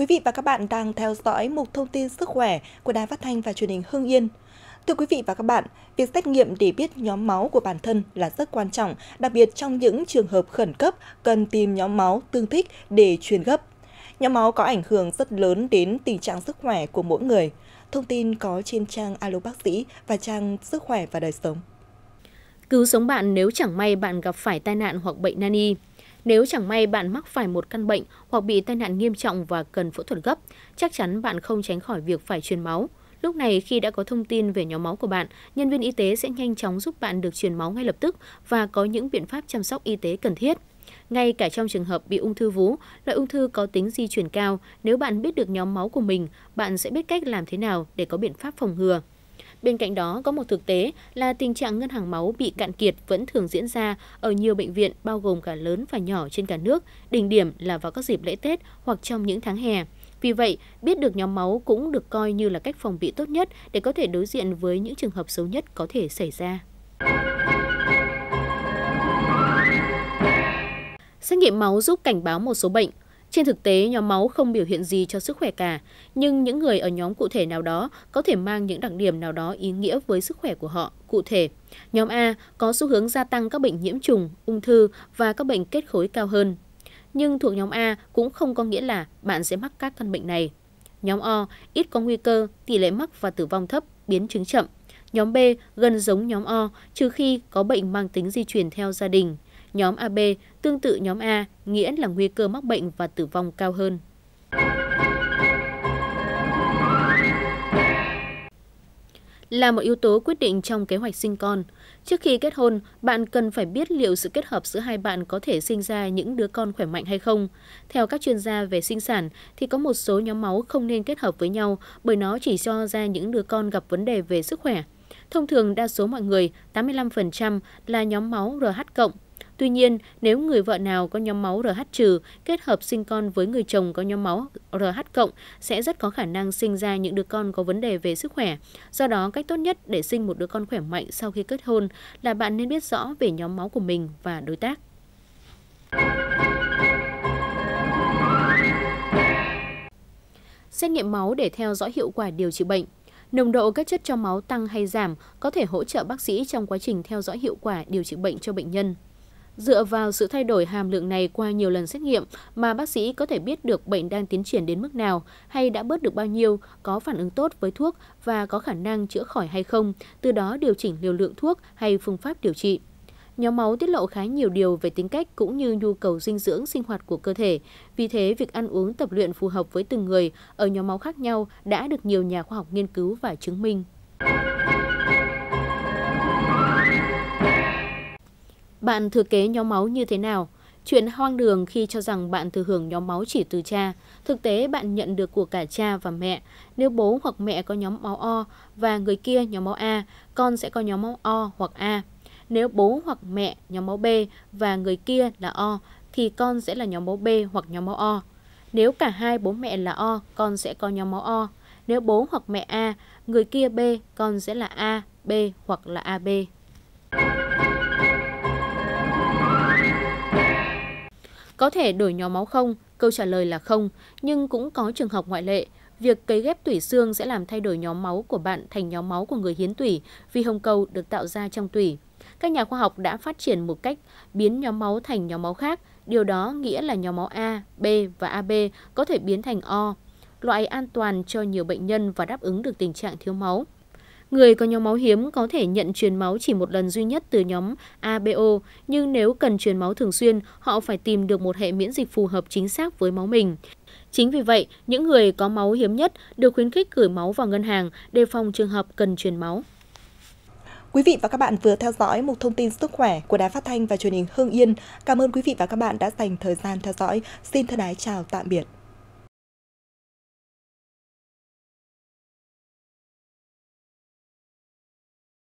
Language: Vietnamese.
Quý vị và các bạn đang theo dõi mục thông tin sức khỏe của Đài Phát thanh và Truyền hình Hưng Yên. Thưa quý vị và các bạn, việc xét nghiệm để biết nhóm máu của bản thân là rất quan trọng, đặc biệt trong những trường hợp khẩn cấp cần tìm nhóm máu tương thích để truyền gấp. Nhóm máu có ảnh hưởng rất lớn đến tình trạng sức khỏe của mỗi người. Thông tin có trên trang Alo Bác sĩ và trang Sức khỏe và đời sống. Cứu sống bạn nếu chẳng may bạn gặp phải tai nạn hoặc bệnh nan y. Nếu chẳng may bạn mắc phải một căn bệnh hoặc bị tai nạn nghiêm trọng và cần phẫu thuật gấp, chắc chắn bạn không tránh khỏi việc phải truyền máu. Lúc này khi đã có thông tin về nhóm máu của bạn, nhân viên y tế sẽ nhanh chóng giúp bạn được truyền máu ngay lập tức và có những biện pháp chăm sóc y tế cần thiết. Ngay cả trong trường hợp bị ung thư vú, loại ung thư có tính di truyền cao, nếu bạn biết được nhóm máu của mình, bạn sẽ biết cách làm thế nào để có biện pháp phòng ngừa. Bên cạnh đó, có một thực tế là tình trạng ngân hàng máu bị cạn kiệt vẫn thường diễn ra ở nhiều bệnh viện bao gồm cả lớn và nhỏ trên cả nước, đỉnh điểm là vào các dịp lễ Tết hoặc trong những tháng hè. Vì vậy, biết được nhóm máu cũng được coi như là cách phòng bị tốt nhất để có thể đối diện với những trường hợp xấu nhất có thể xảy ra. Xét nghiệm máu giúp cảnh báo một số bệnh, trên thực tế, nhóm máu không biểu hiện gì cho sức khỏe cả, nhưng những người ở nhóm cụ thể nào đó có thể mang những đặc điểm nào đó ý nghĩa với sức khỏe của họ. Cụ thể, nhóm A có xu hướng gia tăng các bệnh nhiễm trùng, ung thư và các bệnh kết khối cao hơn. Nhưng thuộc nhóm A cũng không có nghĩa là bạn sẽ mắc các căn bệnh này. Nhóm O ít có nguy cơ, tỷ lệ mắc và tử vong thấp, biến chứng chậm. Nhóm B gần giống nhóm O, trừ khi có bệnh mang tính di truyền theo gia đình – Nhóm AB tương tự nhóm A, nghĩa là nguy cơ mắc bệnh và tử vong cao hơn. là một yếu tố quyết định trong kế hoạch sinh con. Trước khi kết hôn, bạn cần phải biết liệu sự kết hợp giữa hai bạn có thể sinh ra những đứa con khỏe mạnh hay không. Theo các chuyên gia về sinh sản thì có một số nhóm máu không nên kết hợp với nhau bởi nó chỉ cho ra những đứa con gặp vấn đề về sức khỏe. Thông thường đa số mọi người, 85% là nhóm máu RH cộng Tuy nhiên, nếu người vợ nào có nhóm máu RH trừ kết hợp sinh con với người chồng có nhóm máu RH cộng sẽ rất có khả năng sinh ra những đứa con có vấn đề về sức khỏe. Do đó, cách tốt nhất để sinh một đứa con khỏe mạnh sau khi kết hôn là bạn nên biết rõ về nhóm máu của mình và đối tác. Xét nghiệm máu để theo dõi hiệu quả điều trị bệnh nồng độ các chất trong máu tăng hay giảm có thể hỗ trợ bác sĩ trong quá trình theo dõi hiệu quả điều trị bệnh cho bệnh nhân. Dựa vào sự thay đổi hàm lượng này qua nhiều lần xét nghiệm mà bác sĩ có thể biết được bệnh đang tiến triển đến mức nào hay đã bớt được bao nhiêu, có phản ứng tốt với thuốc và có khả năng chữa khỏi hay không, từ đó điều chỉnh liều lượng thuốc hay phương pháp điều trị. Nhóm máu tiết lộ khá nhiều điều về tính cách cũng như nhu cầu dinh dưỡng sinh hoạt của cơ thể. Vì thế, việc ăn uống tập luyện phù hợp với từng người ở nhóm máu khác nhau đã được nhiều nhà khoa học nghiên cứu và chứng minh. Bạn thừa kế nhóm máu như thế nào? Chuyện hoang đường khi cho rằng bạn thừa hưởng nhóm máu chỉ từ cha, thực tế bạn nhận được của cả cha và mẹ. Nếu bố hoặc mẹ có nhóm máu O và người kia nhóm máu A, con sẽ có nhóm máu O hoặc A. Nếu bố hoặc mẹ nhóm máu B và người kia là O, thì con sẽ là nhóm máu B hoặc nhóm máu O. Nếu cả hai bố mẹ là O, con sẽ có nhóm máu O. Nếu bố hoặc mẹ A, người kia B, con sẽ là A, B hoặc là AB. Có thể đổi nhóm máu không? Câu trả lời là không, nhưng cũng có trường hợp ngoại lệ. Việc cấy ghép tủy xương sẽ làm thay đổi nhóm máu của bạn thành nhóm máu của người hiến tủy vì hồng cầu được tạo ra trong tủy. Các nhà khoa học đã phát triển một cách biến nhóm máu thành nhóm máu khác, điều đó nghĩa là nhóm máu A, B và AB có thể biến thành O, loại an toàn cho nhiều bệnh nhân và đáp ứng được tình trạng thiếu máu. Người có nhóm máu hiếm có thể nhận truyền máu chỉ một lần duy nhất từ nhóm ABO, nhưng nếu cần truyền máu thường xuyên, họ phải tìm được một hệ miễn dịch phù hợp chính xác với máu mình. Chính vì vậy, những người có máu hiếm nhất được khuyến khích gửi máu vào ngân hàng đề phòng trường hợp cần truyền máu. Quý vị và các bạn vừa theo dõi một thông tin sức khỏe của Đài Phát thanh và Truyền hình Hưng Yên. Cảm ơn quý vị và các bạn đã dành thời gian theo dõi. Xin thân ái chào tạm biệt.